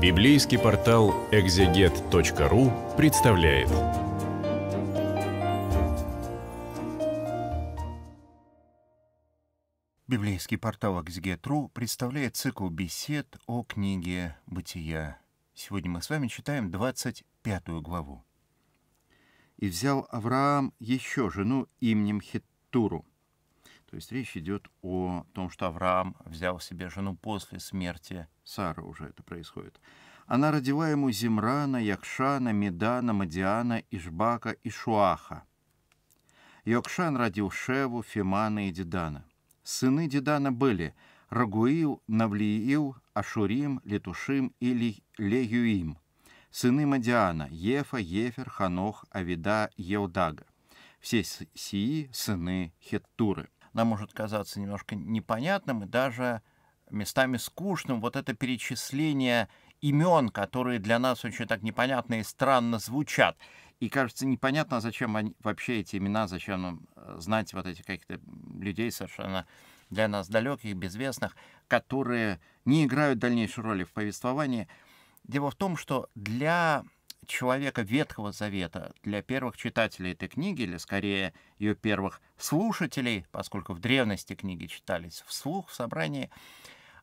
Библейский портал экзегет.ру представляет. Библейский портал экзегет.ру представляет цикл бесед о книге «Бытия». Сегодня мы с вами читаем 25 главу. «И взял Авраам еще жену именем Хиттуру, то есть речь идет о том, что Авраам взял себе жену после смерти Сары, уже это происходит. Она родила ему Зимрана, Якшана, Медана, Мадиана, Ишбака и Шуаха. Йокшан родил Шеву, Фимана и Дедана. Сыны Дедана были Рагуил, Навлиил, Ашурим, Летушим и Леюим. Сыны Мадиана – Ефа, Ефер, Ханох, Авида, Елдага. Все сии – сыны Хеттуры – нам может казаться немножко непонятным и даже местами скучным. Вот это перечисление имен, которые для нас очень так непонятно и странно звучат. И кажется непонятно, а зачем они, вообще эти имена, зачем нам э, знать вот этих каких-то людей совершенно для нас далеких, безвестных, которые не играют дальнейшей роли в повествовании. Дело в том, что для человека Ветхого Завета для первых читателей этой книги, или скорее ее первых слушателей, поскольку в древности книги читались вслух в собрании,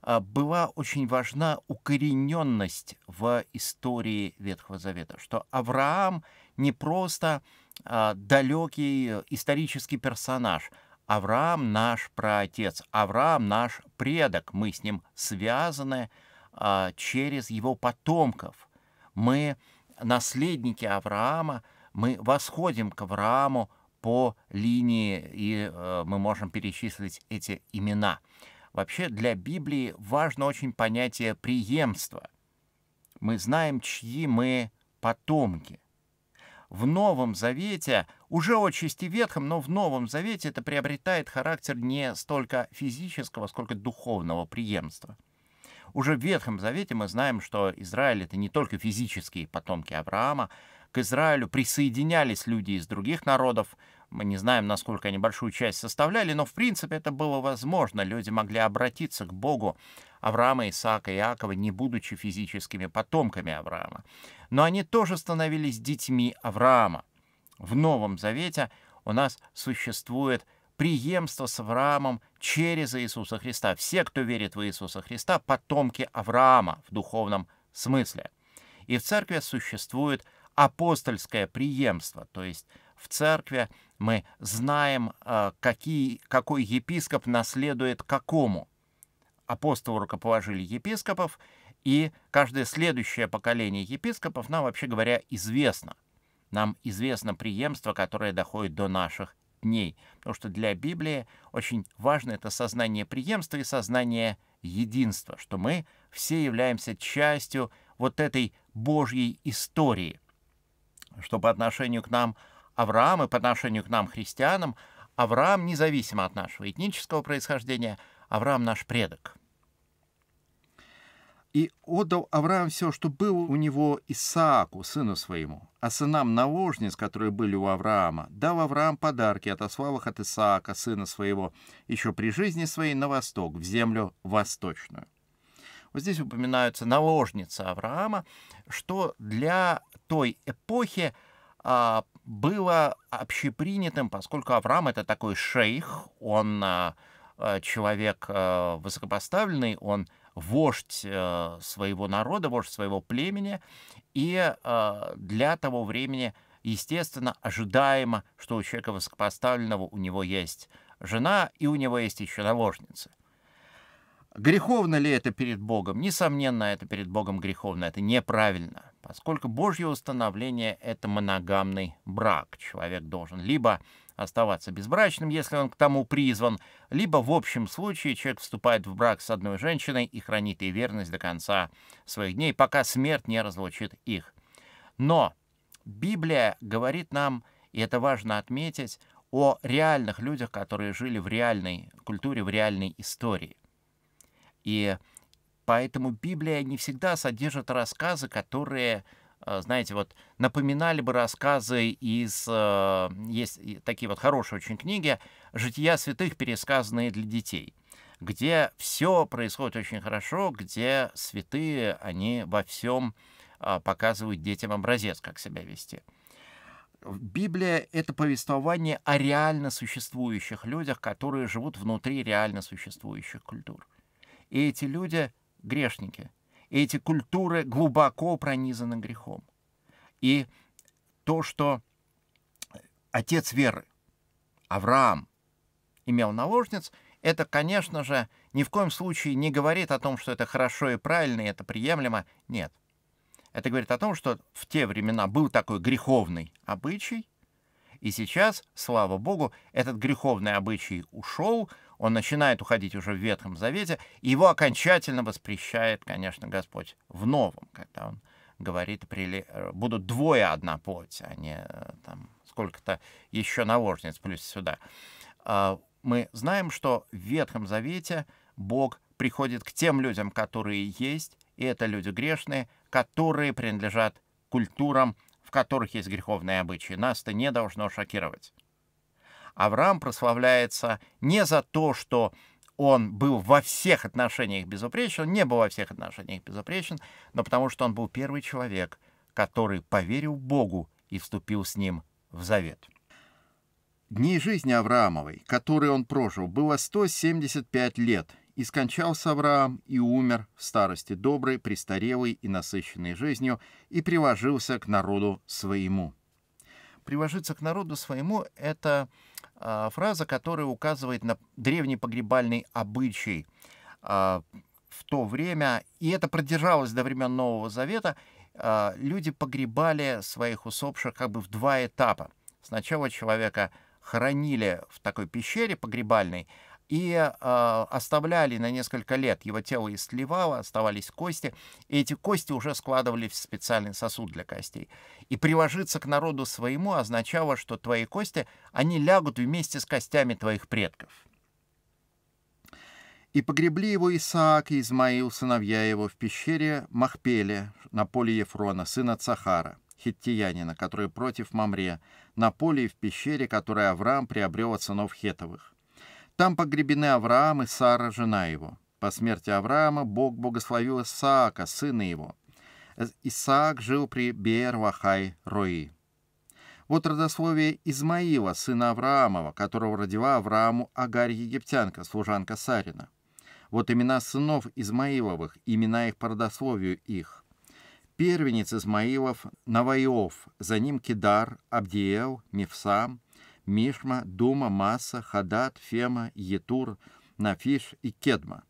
а, была очень важна укорененность в истории Ветхого Завета, что Авраам не просто а, далекий исторический персонаж, Авраам наш праотец, Авраам наш предок, мы с ним связаны а, через его потомков. Мы наследники Авраама, мы восходим к Аврааму по линии, и э, мы можем перечислить эти имена. Вообще для Библии важно очень понятие преемства. Мы знаем, чьи мы потомки. В Новом Завете, уже отчасти Ветхом, но в Новом Завете это приобретает характер не столько физического, сколько духовного преемства – уже в Ветхом Завете мы знаем, что Израиль — это не только физические потомки Авраама. К Израилю присоединялись люди из других народов. Мы не знаем, насколько они большую часть составляли, но в принципе это было возможно. Люди могли обратиться к Богу Авраама, Исаака, Иакова, не будучи физическими потомками Авраама. Но они тоже становились детьми Авраама. В Новом Завете у нас существует – преемство с Авраамом через Иисуса Христа. Все, кто верит в Иисуса Христа, потомки Авраама в духовном смысле. И в церкви существует апостольское преемство, то есть в церкви мы знаем, э, какие, какой епископ наследует какому. Апостолы рукоположили епископов, и каждое следующее поколение епископов нам, вообще говоря, известно. Нам известно преемство, которое доходит до наших дней. Потому что для Библии очень важно это сознание преемства и сознание единства, что мы все являемся частью вот этой Божьей истории, что по отношению к нам Авраам и по отношению к нам христианам Авраам, независимо от нашего этнического происхождения, Авраам наш предок и отдал Авраам все, что было у него Исааку, сыну своему. А сынам наложниц, которые были у Авраама, дал Авраам подарки, отослал их от Исаака, сына своего, еще при жизни своей на восток, в землю восточную. Вот здесь упоминаются наложницы Авраама, что для той эпохи а, было общепринятым, поскольку Авраам это такой шейх, он а, а человек а, высокопоставленный, он вождь э, своего народа, вождь своего племени, и э, для того времени, естественно, ожидаемо, что у человека высокопоставленного у него есть жена и у него есть еще наложница. Греховно ли это перед Богом? Несомненно, это перед Богом греховно, это неправильно, поскольку Божье установление — это моногамный брак. Человек должен либо оставаться безбрачным, если он к тому призван, либо в общем случае человек вступает в брак с одной женщиной и хранит ей верность до конца своих дней, пока смерть не разлучит их. Но Библия говорит нам, и это важно отметить, о реальных людях, которые жили в реальной культуре, в реальной истории. И поэтому Библия не всегда содержит рассказы, которые Э, знаете, вот напоминали бы рассказы из... Э, есть такие вот хорошие очень книги «Жития святых, пересказанные для детей» где все происходит очень хорошо, где святые, они во всем а, показывают детям образец, как себя вести. Библия — это повествование о реально существующих людях, которые живут внутри реально существующих культур. И эти люди — грешники, и эти культуры глубоко пронизаны грехом. И то, что отец веры, Авраам, имел наложниц, это, конечно же, ни в коем случае не говорит о том, что это хорошо и правильно, и это приемлемо. Нет. Это говорит о том, что в те времена был такой греховный обычай, и сейчас, слава богу, этот греховный обычай ушел, он начинает уходить уже в Ветхом Завете, и его окончательно воспрещает, конечно, Господь в Новом, когда он говорит, э, будут двое одна плоть, а не э, там сколько-то еще наложниц плюс сюда. А, мы знаем, что в Ветхом Завете Бог приходит к тем людям, которые есть, и это люди грешные, которые принадлежат культурам, в которых есть греховные обычаи. Нас это не должно шокировать. Авраам прославляется не за то, что он был во всех отношениях безупречен, он не был во всех отношениях безупречен, но потому что он был первый человек, который поверил Богу и вступил с ним в завет. Дни жизни Авраамовой, которые он прожил, было 175 лет, и скончался Авраам и умер в старости доброй, престарелой и насыщенной жизнью, и приложился к народу своему. Приложиться к народу своему — это а, фраза, которая указывает на древний погребальный обычай а, в то время, и это продержалось до времен Нового Завета, а, люди погребали своих усопших как бы в два этапа. Сначала человека хоронили в такой пещере погребальной, и э, оставляли на несколько лет. Его тело истлевало, оставались кости, и эти кости уже складывались в специальный сосуд для костей. И приложиться к народу своему означало, что твои кости, они лягут вместе с костями твоих предков. И погребли его Исаак и Измаил, сыновья его, в пещере Махпеле на поле Ефрона, сына Цахара, хиттиянина, который против Мамре, на поле и в пещере, которое Авраам приобрел от сынов Хетовых. Там погребены Авраам и Сара, жена его. По смерти Авраама Бог богословил Исаака, сына его. Э, Исаак жил при Беер-Вахай-Рои. Вот родословие Измаила, сына Авраамова, которого родила Аврааму Агарь египтянка, служанка Сарина. Вот имена сынов Измаиловых, имена их по родословию их. Первенец Измаилов – Наваиов, за ним Кидар, Абдиел, Мефсам, Мишма, Дума, Масса, Хадат, Фема, Етур, Нафиш и Кедма.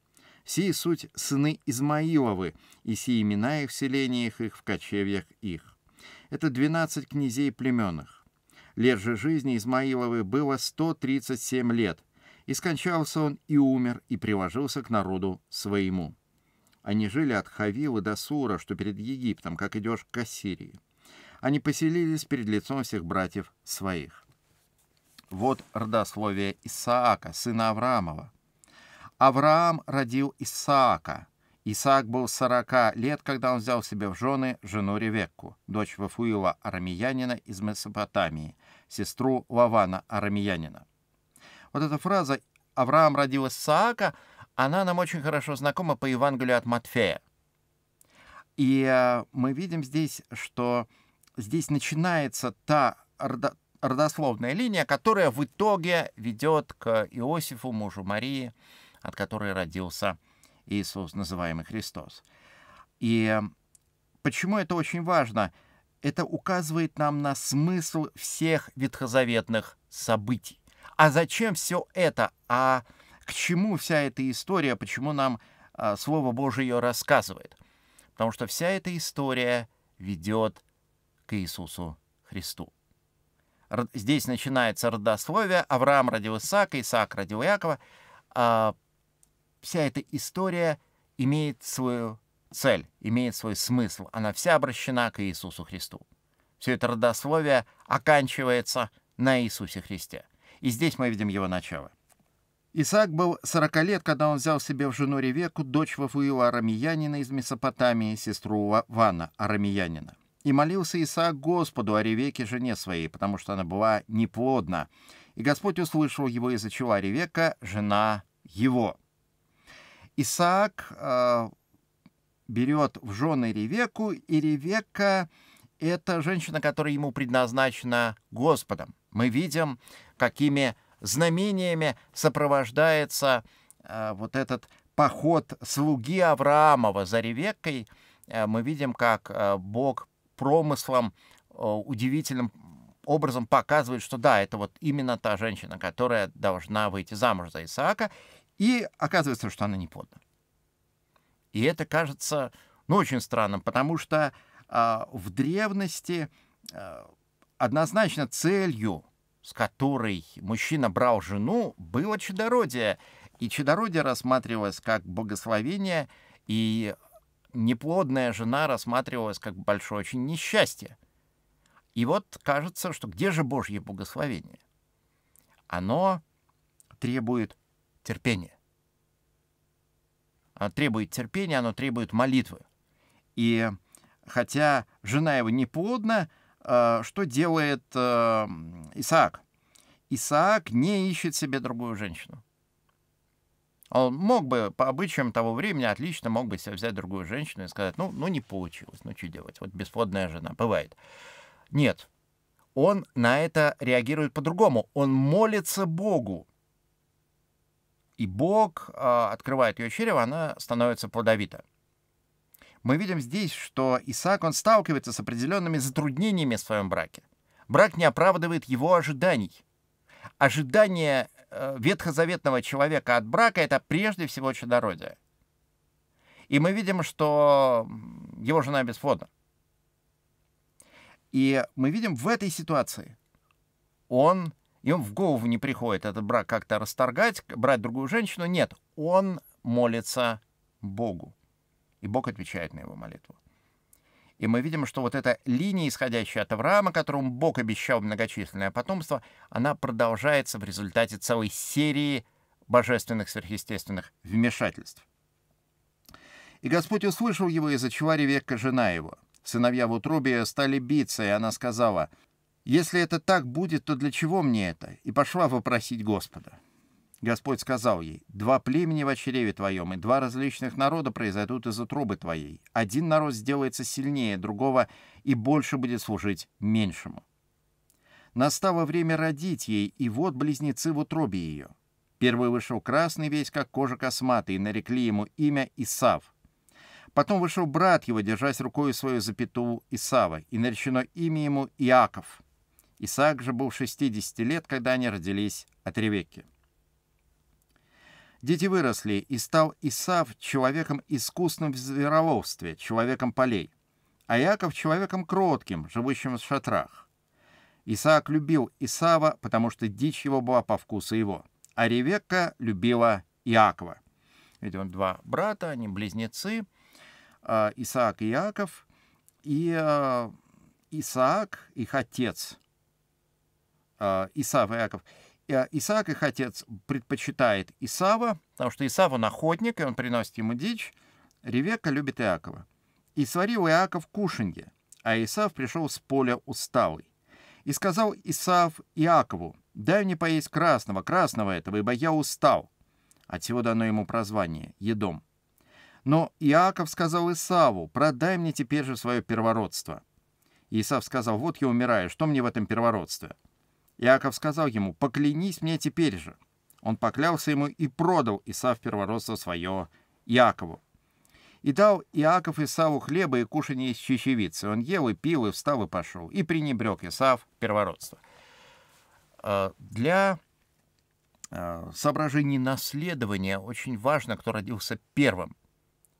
Сии суть сыны Измаиловы, и сии имена их в селениях их, в кочевьях их. Это двенадцать князей племенных. Лет же жизни Измаиловы было 137 лет, и скончался он и умер, и приложился к народу своему. Они жили от Хавилы до Сура, что перед Египтом, как идешь к Ассирии. Они поселились перед лицом всех братьев своих. Вот родословие Исаака, сына Авраамова. Авраам родил Исаака. Исаак был 40 лет, когда он взял себе в жены жену Ревекку, дочь Вафуила Арамиянина из Месопотамии, сестру Лавана Арамиянина. Вот эта фраза «Авраам родил Исаака», она нам очень хорошо знакома по Евангелию от Матфея. И э, мы видим здесь, что здесь начинается та, родословная линия, которая в итоге ведет к Иосифу, мужу Марии, от которой родился Иисус, называемый Христос. И э, почему это очень важно? Это указывает нам на смысл всех ветхозаветных событий. А зачем все это? А к чему вся эта история? Почему нам э, Слово Божие ее рассказывает? Потому что вся эта история ведет к Иисусу Христу. Здесь начинается родословие. Авраам родил Исаака, Исаак родил Иакова. А вся эта история имеет свою цель, имеет свой смысл. Она вся обращена к Иисусу Христу. Все это родословие оканчивается на Иисусе Христе. И здесь мы видим его начало. Исаак был 40 лет, когда он взял себе в жену Ревеку, дочь Вавуила Арамиянина из Месопотамии, сестру Вана Арамиянина. И молился Исаак Господу о Ревеке, жене своей, потому что она была неплодна. И Господь услышал его, из-за чего Ревека, жена его. Исаак э, берет в жены Ревеку, и Ревека — это женщина, которая ему предназначена Господом. Мы видим, какими знамениями сопровождается э, вот этот поход слуги Авраамова за Ревекой. Э, мы видим, как э, Бог промыслом, э, удивительным образом показывает, что да, это вот именно та женщина, которая должна выйти замуж за Исаака, и оказывается, что она не подна. И это кажется, ну, очень странным, потому что э, в древности э, однозначно целью, с которой мужчина брал жену, было чадородие. И чадородие рассматривалось как благословение и неплодная жена рассматривалась как большое очень несчастье. И вот кажется, что где же Божье благословение? Оно требует терпения. Оно требует терпения, оно требует молитвы. И хотя жена его неплодна, э, что делает э, Исаак? Исаак не ищет себе другую женщину. Он мог бы по обычаям того времени отлично мог бы себе взять другую женщину и сказать, ну, ну не получилось, ну что делать, вот бесплодная жена, бывает. Нет, он на это реагирует по-другому, он молится Богу. И Бог э, открывает ее черево, она становится плодовита. Мы видим здесь, что Исаак, он сталкивается с определенными затруднениями в своем браке. Брак не оправдывает его ожиданий. Ожидания Э, ветхозаветного человека от брака — это прежде всего чудородие. И мы видим, что его жена бесплодна. И мы видим в этой ситуации он, им в голову не приходит этот брак как-то расторгать, брать другую женщину. Нет, он молится Богу. И Бог отвечает на его молитву. И мы видим, что вот эта линия, исходящая от Авраама, которому Бог обещал многочисленное потомство, она продолжается в результате целой серии божественных сверхъестественных вмешательств. И Господь услышал его, из-за чего Ревекка, жена его. Сыновья в утробе стали биться, и она сказала, «Если это так будет, то для чего мне это?» И пошла вопросить Господа. Господь сказал ей, «Два племени в очереве твоем, и два различных народа произойдут из утробы твоей. Один народ сделается сильнее другого, и больше будет служить меньшему». Настало время родить ей, и вот близнецы в утробе ее. Первый вышел красный весь, как кожа косматый, и нарекли ему имя Исав. Потом вышел брат его, держась рукою свою запятую Исава, и наречено имя ему Иаков. Исаак же был 60 лет, когда они родились от Ревекки. Дети выросли, и стал Исав человеком искусным в звероловстве, человеком полей, а Яков человеком кротким, живущим в шатрах. Исаак любил Исава, потому что дичь его была по вкусу его, а Ревекка любила Иакова. Ведь он два брата, они близнецы, а, Исаак и Иаков, и а, Исаак, их отец, а, Исаак и Иаков – Э, Исаак, их отец, предпочитает Исава, потому что Исава находник, и он приносит ему дичь. Ревека любит Иакова. И сварил Иаков кушанье, а Исав пришел с поля усталый. И сказал Исав Иакову, «Дай мне поесть красного, красного этого, ибо я устал». Отсего дано ему прозвание «Едом». Но Иаков сказал Исаву, «Продай мне теперь же свое первородство». Исав сказал, «Вот я умираю, что мне в этом первородстве?» Иаков сказал ему, «Поклянись мне теперь же». Он поклялся ему и продал Исав первородство свое Иакову. И дал Иаков Исаву хлеба и кушанье из чечевицы. Он ел и пил, и встал, и пошел. И пренебрег Исав первородство. А, для а, соображений наследования очень важно, кто родился первым.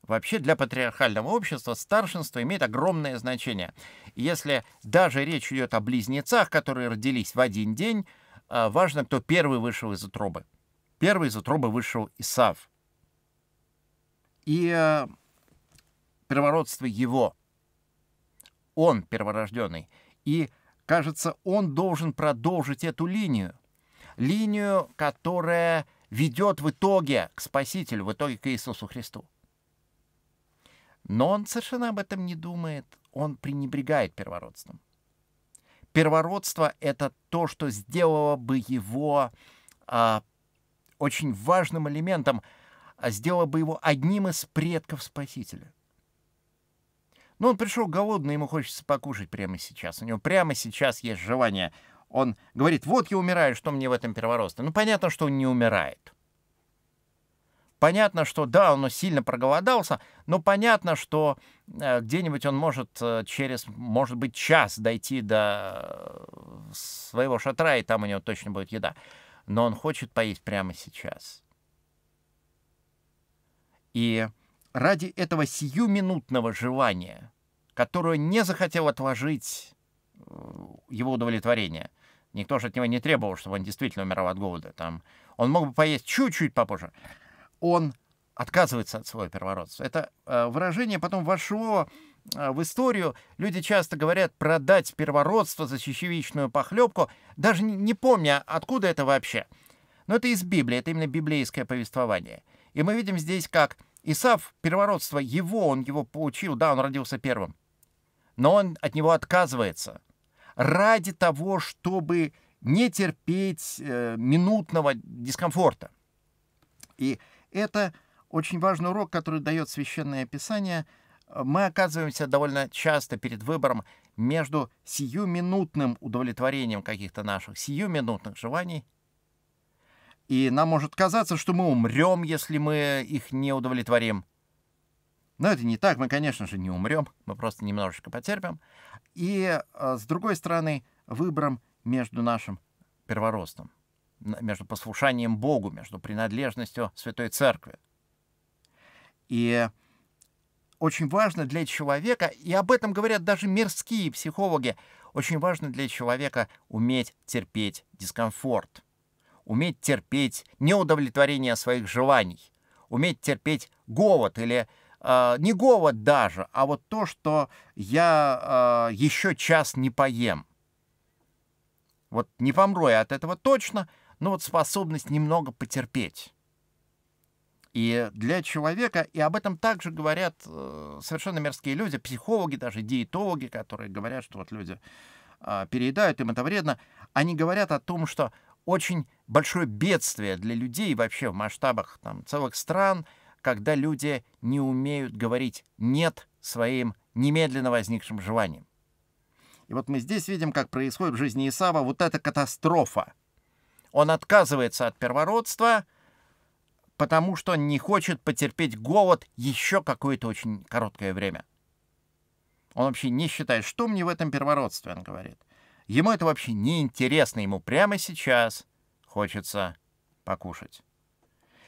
Вообще для патриархального общества старшинство имеет огромное значение. Если даже речь идет о близнецах, которые родились в один день, а, важно, кто первый вышел из утробы. Первый из утробы вышел Исав. И э, первородство его. Он перворожденный. И, кажется, он должен продолжить эту линию. Линию, которая ведет в итоге к Спасителю, в итоге к Иисусу Христу. Но он совершенно об этом не думает, он пренебрегает первородством. Первородство — это то, что сделало бы его а, очень важным элементом, а сделало бы его одним из предков Спасителя. Но ну, он пришел голодный, ему хочется покушать прямо сейчас. У него прямо сейчас есть желание. Он говорит, вот я умираю, что мне в этом первородстве? Ну, понятно, что он не умирает. Понятно, что да, он сильно проголодался, но понятно, что э, где-нибудь он может э, через, может быть, час дойти до э, своего шатра, и там у него точно будет еда. Но он хочет поесть прямо сейчас. И ради этого сиюминутного желания, которое не захотел отложить его удовлетворение, никто же от него не требовал, чтобы он действительно умирал от голода. Там он мог бы поесть чуть-чуть попозже он отказывается от своего первородства. Это э, выражение потом вошло э, в историю. Люди часто говорят продать первородство за чечевичную похлебку, даже не помня, откуда это вообще. Но это из Библии, это именно библейское повествование. И мы видим здесь, как Исав, первородство его, он его получил, да, он родился первым, но он от него отказывается ради того, чтобы не терпеть э, минутного дискомфорта. И это очень важный урок, который дает Священное Писание. Мы оказываемся довольно часто перед выбором между сиюминутным удовлетворением каких-то наших сиюминутных желаний, и нам может казаться, что мы умрем, если мы их не удовлетворим. Но это не так, мы, конечно же, не умрем, мы просто немножечко потерпим. И, э, с другой стороны, выбором между нашим первородством между послушанием Богу, между принадлежностью Святой Церкви. И очень важно для человека, и об этом говорят даже мирские психологи, очень важно для человека уметь терпеть дискомфорт, уметь терпеть неудовлетворение своих желаний, уметь терпеть голод или э, не голод даже, а вот то, что я э, а, еще час не поем. Вот не помру я от этого точно, ну вот способность немного потерпеть. И для человека, и об этом также говорят э, совершенно мерзкие люди, психологи, даже диетологи, которые говорят, что вот люди а, переедают, им это вредно, они говорят о том, что очень большое бедствие для людей вообще в масштабах там, целых стран, когда люди не умеют говорить «нет» своим немедленно возникшим желаниям. И вот мы здесь видим, как происходит в жизни Исава вот эта катастрофа – он отказывается от первородства, потому что не хочет потерпеть голод еще какое-то очень короткое время. Он вообще не считает, что мне в этом первородстве, он говорит. Ему это вообще не интересно, ему прямо сейчас хочется покушать.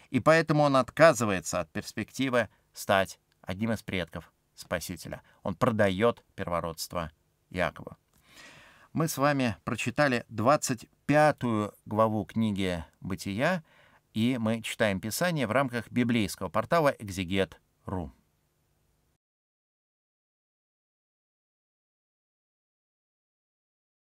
И поэтому он отказывается от перспективы стать одним из предков Спасителя. Он продает первородство Якова мы с вами прочитали 25-ю главу книги «Бытия», и мы читаем Писание в рамках библейского портала «Экзегет.ру».